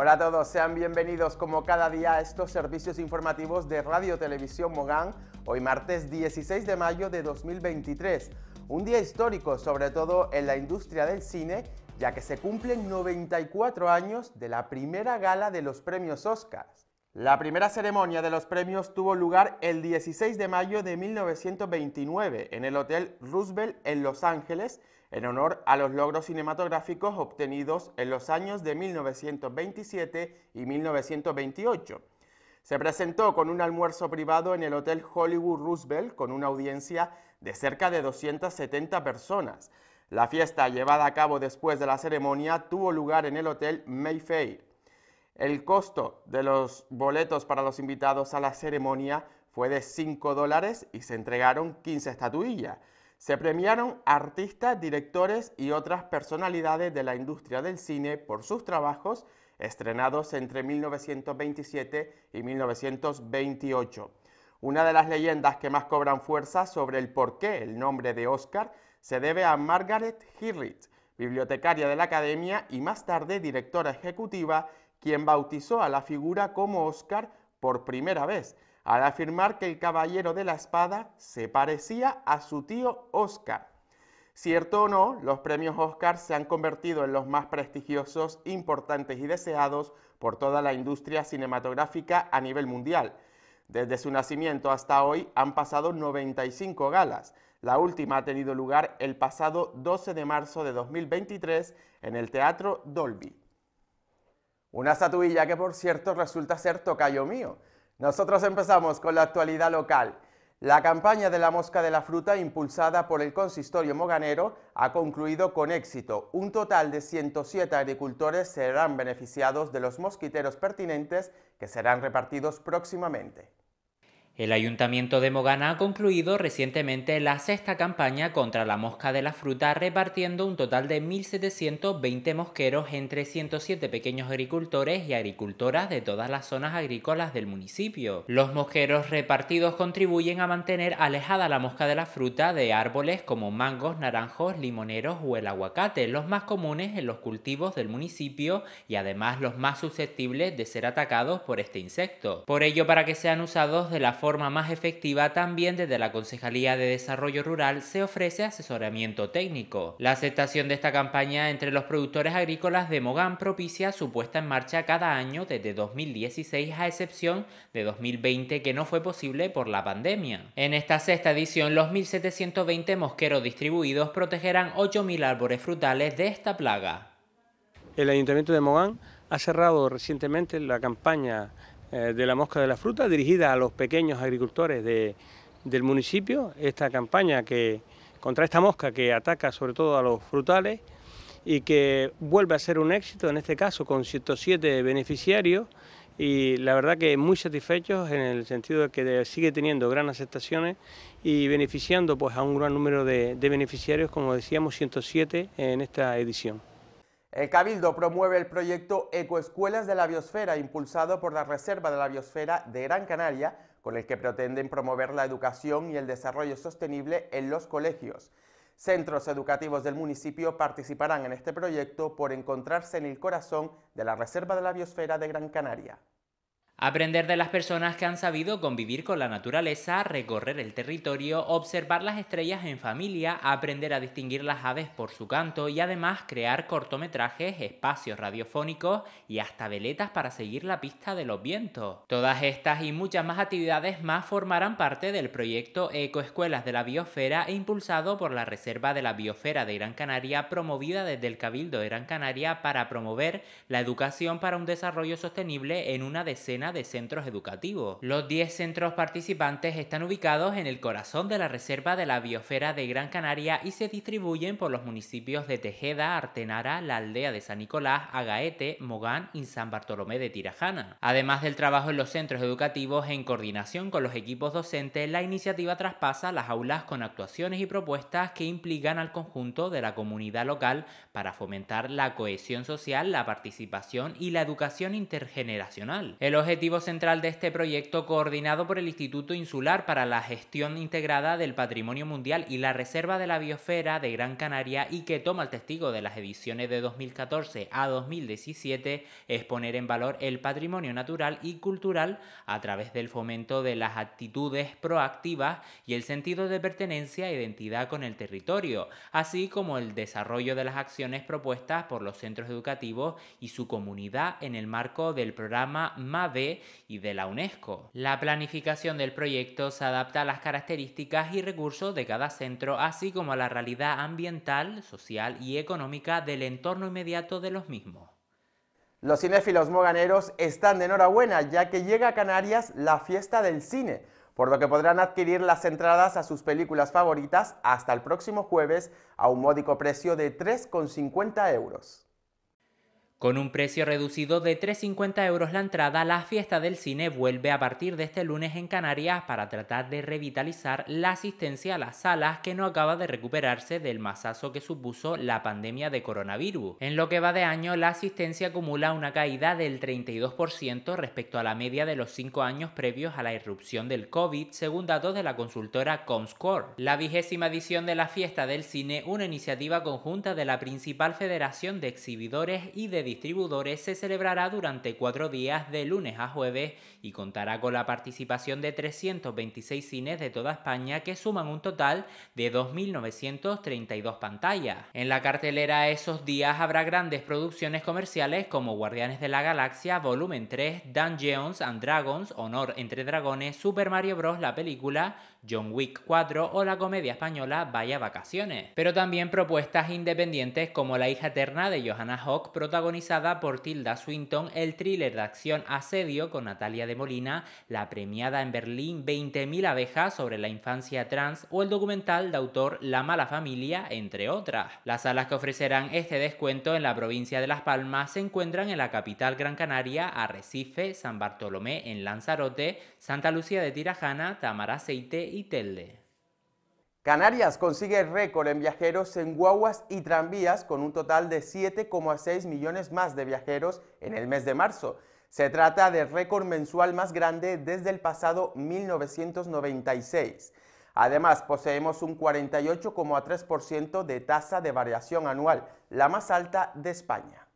Hola a todos, sean bienvenidos como cada día a estos servicios informativos de Radio Televisión Mogán, hoy martes 16 de mayo de 2023. Un día histórico, sobre todo en la industria del cine, ya que se cumplen 94 años de la primera gala de los premios Oscars. La primera ceremonia de los premios tuvo lugar el 16 de mayo de 1929 en el Hotel Roosevelt en Los Ángeles en honor a los logros cinematográficos obtenidos en los años de 1927 y 1928. Se presentó con un almuerzo privado en el Hotel Hollywood Roosevelt con una audiencia de cerca de 270 personas. La fiesta llevada a cabo después de la ceremonia tuvo lugar en el Hotel Mayfair. El costo de los boletos para los invitados a la ceremonia fue de 5 dólares y se entregaron 15 estatuillas. Se premiaron artistas, directores y otras personalidades de la industria del cine por sus trabajos estrenados entre 1927 y 1928. Una de las leyendas que más cobran fuerza sobre el por qué el nombre de Oscar se debe a Margaret Hirrit, bibliotecaria de la Academia y más tarde directora ejecutiva, quien bautizó a la figura como Oscar por primera vez, al afirmar que el caballero de la espada se parecía a su tío Oscar. Cierto o no, los premios Oscar se han convertido en los más prestigiosos, importantes y deseados por toda la industria cinematográfica a nivel mundial. Desde su nacimiento hasta hoy han pasado 95 galas. La última ha tenido lugar el pasado 12 de marzo de 2023 en el Teatro Dolby. Una estatuilla que por cierto resulta ser tocayo mío. Nosotros empezamos con la actualidad local. La campaña de la mosca de la fruta impulsada por el consistorio moganero ha concluido con éxito. Un total de 107 agricultores serán beneficiados de los mosquiteros pertinentes que serán repartidos próximamente. El Ayuntamiento de Mogana ha concluido recientemente la sexta campaña contra la mosca de la fruta repartiendo un total de 1.720 mosqueros entre 107 pequeños agricultores y agricultoras de todas las zonas agrícolas del municipio. Los mosqueros repartidos contribuyen a mantener alejada la mosca de la fruta de árboles como mangos, naranjos, limoneros o el aguacate, los más comunes en los cultivos del municipio y además los más susceptibles de ser atacados por este insecto. Por ello, para que sean usados de la forma forma más efectiva, también desde la Concejalía de Desarrollo Rural se ofrece asesoramiento técnico. La aceptación de esta campaña entre los productores agrícolas de Mogán propicia su puesta en marcha cada año desde 2016 a excepción de 2020 que no fue posible por la pandemia. En esta sexta edición, los 1.720 mosqueros distribuidos protegerán 8.000 árboles frutales de esta plaga. El Ayuntamiento de Mogán ha cerrado recientemente la campaña eh, de la mosca de la fruta dirigida a los pequeños agricultores de, del municipio. Esta campaña que contra esta mosca que ataca sobre todo a los frutales y que vuelve a ser un éxito, en este caso con 107 beneficiarios y la verdad que muy satisfechos en el sentido de que sigue teniendo gran aceptaciones y beneficiando pues a un gran número de, de beneficiarios, como decíamos, 107 en esta edición. El Cabildo promueve el proyecto Ecoescuelas de la Biosfera, impulsado por la Reserva de la Biosfera de Gran Canaria, con el que pretenden promover la educación y el desarrollo sostenible en los colegios. Centros educativos del municipio participarán en este proyecto por encontrarse en el corazón de la Reserva de la Biosfera de Gran Canaria. Aprender de las personas que han sabido convivir con la naturaleza, recorrer el territorio, observar las estrellas en familia, aprender a distinguir las aves por su canto y además crear cortometrajes, espacios radiofónicos y hasta veletas para seguir la pista de los vientos. Todas estas y muchas más actividades más formarán parte del proyecto Ecoescuelas de la Biosfera impulsado por la Reserva de la Biosfera de Gran Canaria promovida desde el Cabildo de Gran Canaria para promover la educación para un desarrollo sostenible en una decena de centros educativos. Los 10 centros participantes están ubicados en el corazón de la Reserva de la Biosfera de Gran Canaria y se distribuyen por los municipios de Tejeda, Artenara, la aldea de San Nicolás, Agaete, Mogán y San Bartolomé de Tirajana. Además del trabajo en los centros educativos en coordinación con los equipos docentes, la iniciativa traspasa las aulas con actuaciones y propuestas que implican al conjunto de la comunidad local para fomentar la cohesión social, la participación y la educación intergeneracional. El objetivo objetivo central de este proyecto coordinado por el Instituto Insular para la Gestión Integrada del Patrimonio Mundial y la Reserva de la Biosfera de Gran Canaria y que toma el testigo de las ediciones de 2014 a 2017 es poner en valor el patrimonio natural y cultural a través del fomento de las actitudes proactivas y el sentido de pertenencia e identidad con el territorio, así como el desarrollo de las acciones propuestas por los centros educativos y su comunidad en el marco del programa MAVE y de la UNESCO. La planificación del proyecto se adapta a las características y recursos de cada centro, así como a la realidad ambiental, social y económica del entorno inmediato de los mismos. Los cinéfilos moganeros están de enhorabuena ya que llega a Canarias la fiesta del cine, por lo que podrán adquirir las entradas a sus películas favoritas hasta el próximo jueves a un módico precio de 3,50 euros. Con un precio reducido de 3,50 euros la entrada, la fiesta del cine vuelve a partir de este lunes en Canarias para tratar de revitalizar la asistencia a las salas que no acaba de recuperarse del masazo que supuso la pandemia de coronavirus. En lo que va de año, la asistencia acumula una caída del 32% respecto a la media de los cinco años previos a la irrupción del COVID, según datos de la consultora Comscore. La vigésima edición de la fiesta del cine, una iniciativa conjunta de la principal federación de exhibidores y de distribuidores se celebrará durante cuatro días de lunes a jueves y contará con la participación de 326 cines de toda España que suman un total de 2.932 pantallas. En la cartelera esos días habrá grandes producciones comerciales como Guardianes de la Galaxia, Volumen 3, Dungeons and Dragons, Honor entre Dragones, Super Mario Bros. la película, John Wick 4 o la comedia española Vaya Vacaciones, pero también propuestas independientes como La hija eterna de Johanna Hawk protagonizada por Tilda Swinton, el thriller de acción Asedio con Natalia de Molina, la premiada en Berlín 20.000 abejas sobre la infancia trans o el documental de autor La mala familia, entre otras. Las salas que ofrecerán este descuento en la provincia de Las Palmas se encuentran en la capital Gran Canaria, Arrecife, San Bartolomé en Lanzarote, Santa Lucía de Tirajana, Tamaraceite y Canarias consigue récord en viajeros en guaguas y tranvías con un total de 7,6 millones más de viajeros en el mes de marzo. Se trata del récord mensual más grande desde el pasado 1996. Además, poseemos un 48,3% de tasa de variación anual, la más alta de España.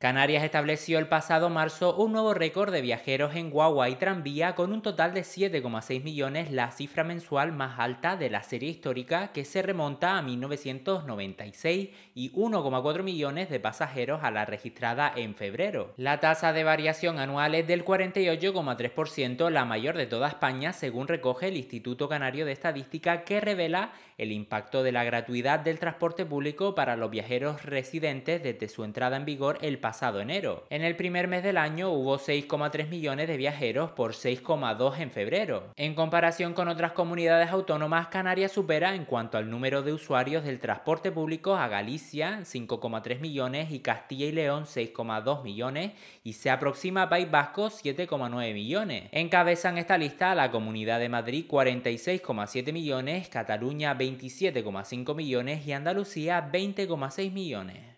Canarias estableció el pasado marzo un nuevo récord de viajeros en guagua y tranvía con un total de 7,6 millones, la cifra mensual más alta de la serie histórica que se remonta a 1996 y 1,4 millones de pasajeros a la registrada en febrero. La tasa de variación anual es del 48,3%, la mayor de toda España según recoge el Instituto Canario de Estadística que revela el impacto de la gratuidad del transporte público para los viajeros residentes desde su entrada en vigor el pasado pasado enero. En el primer mes del año hubo 6,3 millones de viajeros por 6,2 en febrero. En comparación con otras comunidades autónomas, Canarias supera en cuanto al número de usuarios del transporte público a Galicia, 5,3 millones, y Castilla y León, 6,2 millones, y se aproxima a País Vasco, 7,9 millones. Encabezan esta lista la Comunidad de Madrid, 46,7 millones, Cataluña, 27,5 millones y Andalucía, 20,6 millones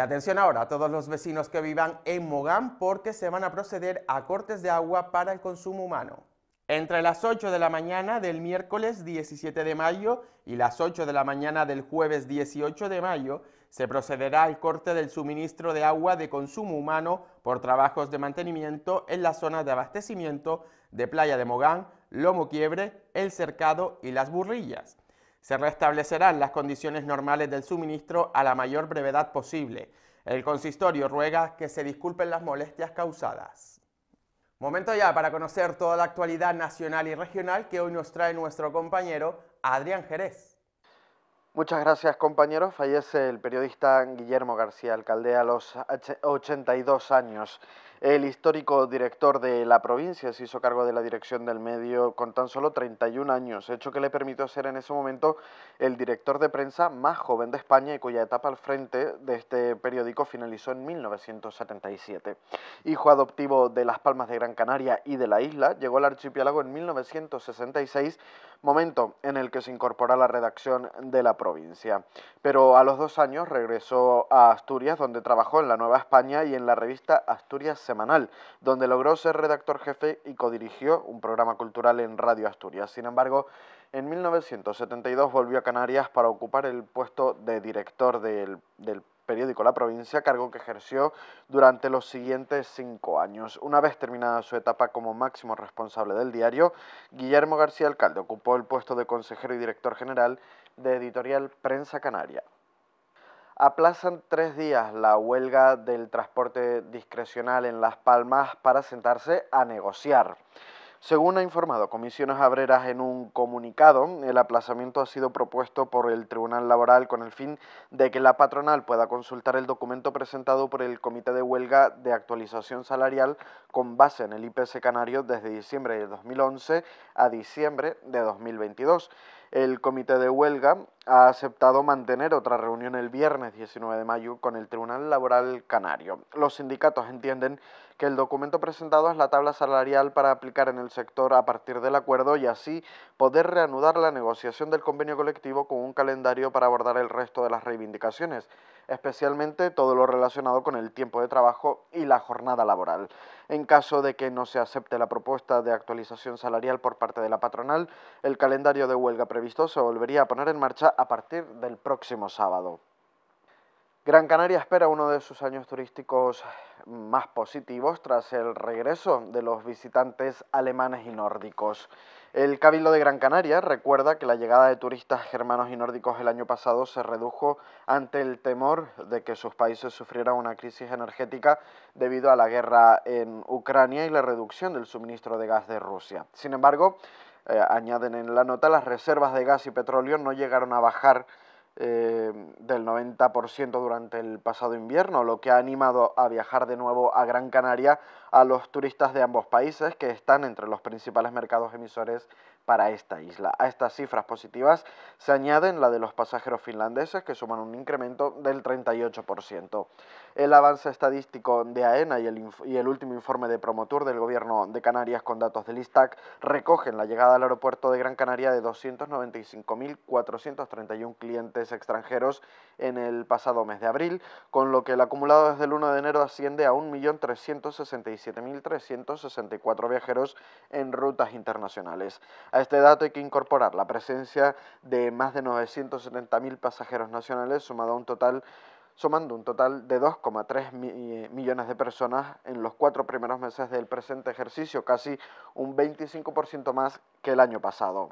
atención ahora a todos los vecinos que vivan en Mogán porque se van a proceder a cortes de agua para el consumo humano. Entre las 8 de la mañana del miércoles 17 de mayo y las 8 de la mañana del jueves 18 de mayo se procederá al corte del suministro de agua de consumo humano por trabajos de mantenimiento en las zonas de abastecimiento de Playa de Mogán, Lomo Quiebre, El Cercado y Las Burrillas. Se restablecerán las condiciones normales del suministro a la mayor brevedad posible. El consistorio ruega que se disculpen las molestias causadas. Momento ya para conocer toda la actualidad nacional y regional que hoy nos trae nuestro compañero Adrián Jerez. Muchas gracias compañeros. Fallece el periodista Guillermo García Alcalde a los 82 años. El histórico director de la provincia se hizo cargo de la dirección del medio con tan solo 31 años, hecho que le permitió ser en ese momento el director de prensa más joven de España y cuya etapa al frente de este periódico finalizó en 1977. Hijo adoptivo de Las Palmas de Gran Canaria y de la isla, llegó al archipiélago en 1966, momento en el que se incorporó a la redacción de la provincia provincia. Pero a los dos años regresó a Asturias, donde trabajó en La Nueva España y en la revista Asturias Semanal, donde logró ser redactor jefe y codirigió un programa cultural en Radio Asturias. Sin embargo, en 1972 volvió a Canarias para ocupar el puesto de director del, periódico La Provincia, cargo que ejerció durante los siguientes cinco años. Una vez terminada su etapa como máximo responsable del diario, Guillermo García Alcalde ocupó el puesto de consejero y director general de editorial Prensa Canaria. Aplazan tres días la huelga del transporte discrecional en Las Palmas para sentarse a negociar. Según ha informado Comisiones Abreras en un comunicado, el aplazamiento ha sido propuesto por el Tribunal Laboral con el fin de que la patronal pueda consultar el documento presentado por el Comité de Huelga de Actualización Salarial con base en el IPC Canario desde diciembre de 2011 a diciembre de 2022 el comité de huelga ha aceptado mantener otra reunión el viernes 19 de mayo con el Tribunal Laboral Canario. Los sindicatos entienden que el documento presentado es la tabla salarial para aplicar en el sector a partir del acuerdo y así poder reanudar la negociación del convenio colectivo con un calendario para abordar el resto de las reivindicaciones, especialmente todo lo relacionado con el tiempo de trabajo y la jornada laboral. En caso de que no se acepte la propuesta de actualización salarial por parte de la patronal, el calendario de huelga previsto se volvería a poner en marcha a partir del próximo sábado. Gran Canaria espera uno de sus años turísticos más positivos tras el regreso de los visitantes alemanes y nórdicos. El Cabildo de Gran Canaria recuerda que la llegada de turistas germanos y nórdicos el año pasado se redujo ante el temor de que sus países sufrieran una crisis energética debido a la guerra en Ucrania y la reducción del suministro de gas de Rusia. Sin embargo, eh, añaden en la nota, las reservas de gas y petróleo no llegaron a bajar eh, del 90% durante el pasado invierno, lo que ha animado a viajar de nuevo a Gran Canaria a los turistas de ambos países que están entre los principales mercados emisores para esta isla. A estas cifras positivas se añaden la de los pasajeros finlandeses que suman un incremento del 38%. El avance estadístico de AENA y el, último informe de Promotur del Gobierno de Canarias con datos del ISTAC recogen la llegada al aeropuerto de Gran Canaria de 295.431 clientes extranjeros en el pasado mes de abril, con lo que el acumulado desde el 1 de enero asciende a 1.367.364 viajeros en rutas internacionales. A este dato hay que incorporar la presencia de más de 970.000 pasajeros nacionales, sumado a un total de sumando un total de 2,3 eh, millones de personas en los cuatro primeros meses del presente ejercicio, casi un 25% más que el año pasado.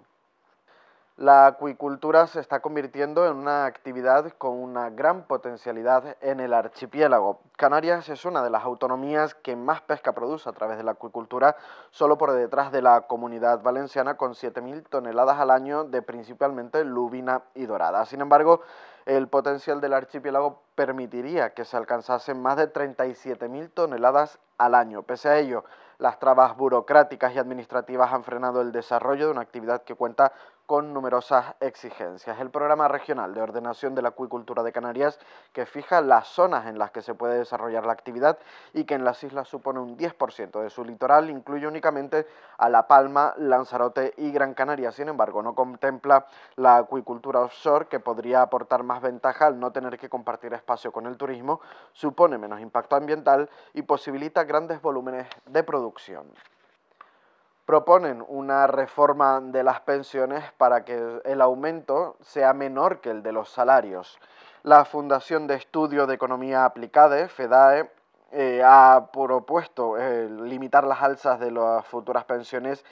La acuicultura se está convirtiendo en una actividad con una gran potencialidad en el archipiélago. Canarias es una de las autonomías que más pesca produce a través de la acuicultura, solo por detrás de la comunidad valenciana con 7.000 toneladas al año de principalmente lubina y dorada. Sin embargo, el potencial del archipiélago permitiría que se alcanzasen más de 37.000 toneladas al año. Pese a ello, las trabas burocráticas y administrativas han frenado el desarrollo de una actividad que cuenta con numerosas exigencias. El programa regional de ordenación de la acuicultura de Canarias, que fija las zonas en las que se puede desarrollar la actividad y que en las islas supone un 10% de su litoral, incluye únicamente a La Palma, Lanzarote y Gran Canaria. Sin embargo, no contempla la acuicultura offshore, que podría aportar más ventaja al no tener que compartir espacio con el turismo, supone menos impacto ambiental y posibilita grandes volúmenes de producción proponen una reforma de las pensiones para que el aumento sea menor que el de los salarios. La Fundación de Estudio de Economía Aplicada, FEDAE, eh, ha propuesto eh, limitar las alzas de las futuras pensiones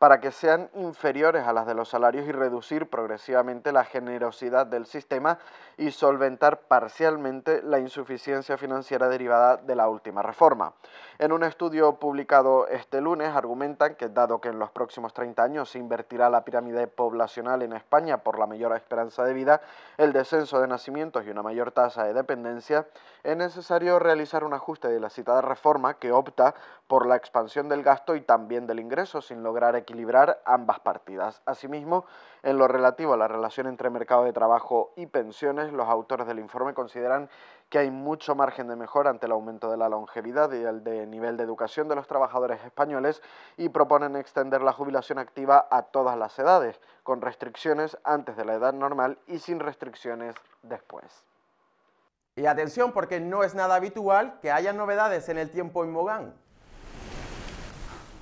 para que sean inferiores a las de los salarios y reducir progresivamente la generosidad del sistema y solventar parcialmente la insuficiencia financiera derivada de la última reforma. En un estudio publicado este lunes argumentan que dado que en los próximos 30 años se invertirá la pirámide poblacional en España por la mayor esperanza de vida, el descenso de nacimientos y una mayor tasa de dependencia, es necesario realizar un ajuste de la citada reforma que opta por la expansión del gasto y también del ingreso sin lograr equilibrar ambas partidas. Asimismo, en lo relativo a la relación entre mercado de trabajo y pensiones, los autores del informe consideran que hay mucho margen de mejora ante el aumento de la longevidad y el de nivel de educación de los trabajadores españoles y proponen extender la jubilación activa a todas las edades, con restricciones antes de la edad normal y sin restricciones después. Y atención porque no es nada habitual que haya novedades en el tiempo en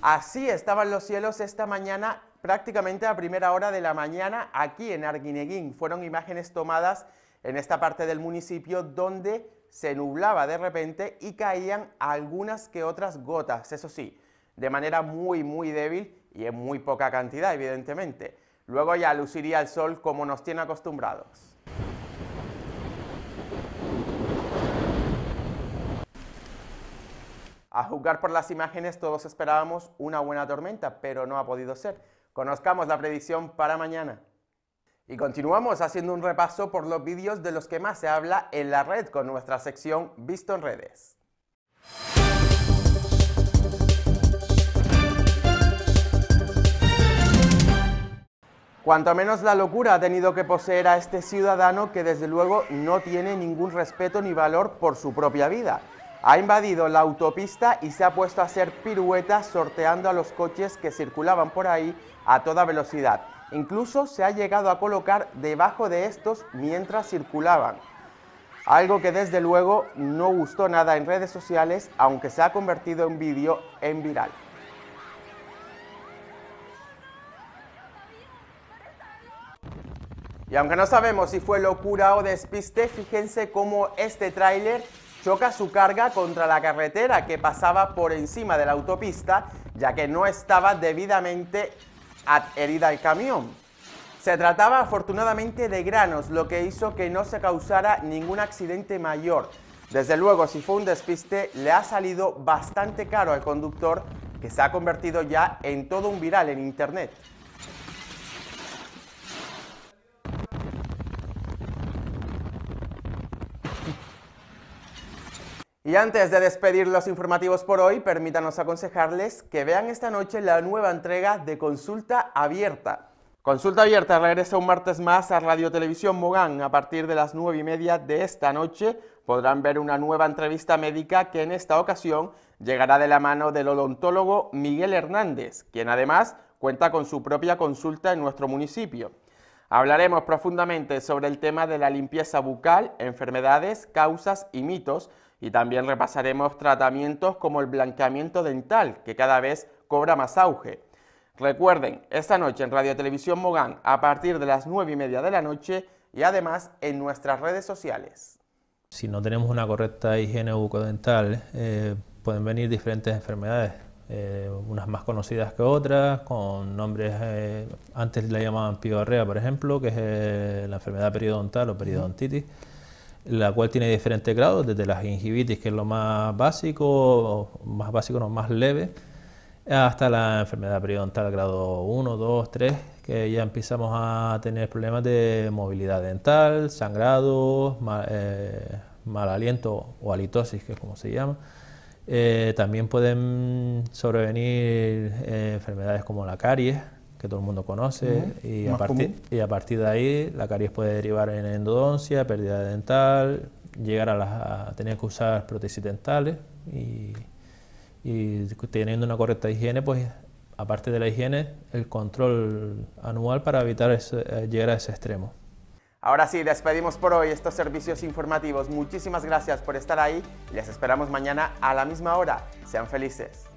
Así estaban los cielos esta mañana, prácticamente a primera hora de la mañana, aquí en Arguineguín. Fueron imágenes tomadas en esta parte del municipio donde se nublaba de repente y caían algunas que otras gotas, eso sí, de manera muy, muy débil y en muy poca cantidad, evidentemente. Luego ya luciría el sol como nos tiene acostumbrados. A juzgar por las imágenes, todos esperábamos una buena tormenta, pero no ha podido ser. Conozcamos la predicción para mañana. Y continuamos haciendo un repaso por los vídeos de los que más se habla en la red con nuestra sección Visto en redes. Cuanto menos la locura ha tenido que poseer a este ciudadano que desde luego no tiene ningún respeto ni valor por su propia vida ha invadido la autopista y se ha puesto a hacer piruetas sorteando a los coches que circulaban por ahí a toda velocidad. Incluso se ha llegado a colocar debajo de estos mientras circulaban. Algo que desde luego no gustó nada en redes sociales, aunque se ha convertido en vídeo en viral. Y aunque no sabemos si fue locura o despiste, fíjense cómo este tráiler choca su carga contra la carretera que pasaba por encima de la autopista, ya que no estaba debidamente adherida al camión. Se trataba afortunadamente de granos, lo que hizo que no se causara ningún accidente mayor. Desde luego, si fue un despiste, le ha salido bastante caro al conductor, que se ha convertido ya en todo un viral en Internet. Y antes de despedir los informativos por hoy, permítanos aconsejarles que vean esta noche la nueva entrega de Consulta Abierta. Consulta Abierta regresa un martes más a Radio Televisión Mogán. A partir de las 9 y media de esta noche podrán ver una nueva entrevista médica que en esta ocasión llegará de la mano del odontólogo Miguel Hernández, quien además cuenta con su propia consulta en nuestro municipio. Hablaremos profundamente sobre el tema de la limpieza bucal, enfermedades, causas y mitos y también repasaremos tratamientos como el blanqueamiento dental, que cada vez cobra más auge. Recuerden, esta noche en Radio Televisión Mogán a partir de las 9 y media de la noche y además en nuestras redes sociales. Si no tenemos una correcta higiene bucodental, eh, pueden venir diferentes enfermedades, eh, unas más conocidas que otras, con nombres, eh, antes la llamaban piorrea, por ejemplo, que es la enfermedad periodontal o periodontitis la cual tiene diferentes grados, desde la gingivitis, que es lo más básico, más básico, no más leve, hasta la enfermedad periodontal grado 1, 2, 3, que ya empezamos a tener problemas de movilidad dental, sangrado, eh, mal, aliento o halitosis, que es como se llama. Eh, también pueden sobrevenir eh, enfermedades como la caries, que todo el mundo conoce, y, a partir, y, a partir, de ahí la caries puede derivar en endodoncia, pérdida dental, llegar a, tener que usar prótesis dentales y, teniendo una correcta higiene, pues aparte de la higiene, el control anual para evitar eh, llegar a ese extremo. Ahora sí, despedimos por hoy estos servicios informativos. Muchísimas gracias por estar ahí. Les esperamos mañana a la misma hora. Sean felices.